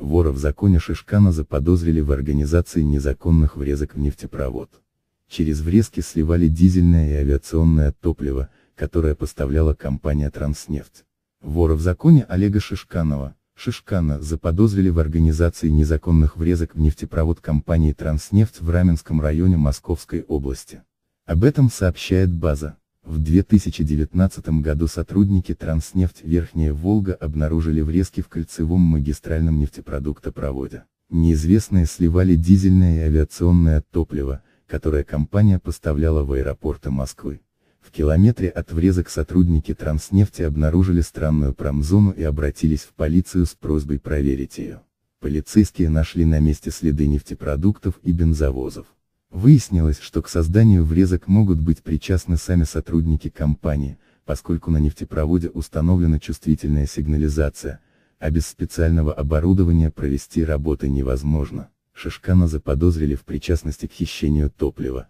Вора в законе Шишкана заподозрили в организации незаконных врезок в нефтепровод. Через врезки сливали дизельное и авиационное топливо, которое поставляла компания «Транснефть». Вора в законе Олега Шишканова, Шишкана, заподозрили в организации незаконных врезок в нефтепровод компании «Транснефть» в Раменском районе Московской области. Об этом сообщает база. В 2019 году сотрудники Транснефть Верхняя Волга обнаружили врезки в кольцевом магистральном нефтепродуктопроводе. Неизвестные сливали дизельное и авиационное топливо, которое компания поставляла в аэропорты Москвы. В километре от врезок сотрудники Транснефти обнаружили странную промзону и обратились в полицию с просьбой проверить ее. Полицейские нашли на месте следы нефтепродуктов и бензовозов. Выяснилось, что к созданию врезок могут быть причастны сами сотрудники компании, поскольку на нефтепроводе установлена чувствительная сигнализация, а без специального оборудования провести работы невозможно. Шишкана заподозрили в причастности к хищению топлива,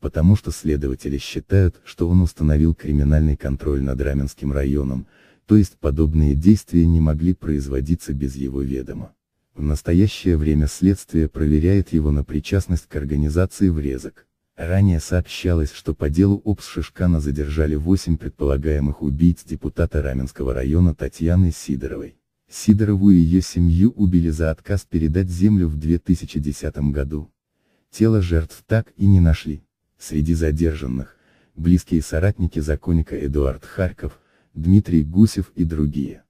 потому что следователи считают, что он установил криминальный контроль над Раменским районом, то есть подобные действия не могли производиться без его ведома. В настоящее время следствие проверяет его на причастность к организации врезок. Ранее сообщалось, что по делу ОПС Шишкана задержали 8 предполагаемых убийц депутата Раменского района Татьяны Сидоровой. Сидорову и ее семью убили за отказ передать землю в 2010 году. Тело жертв так и не нашли. Среди задержанных, близкие соратники законника Эдуард Харьков, Дмитрий Гусев и другие.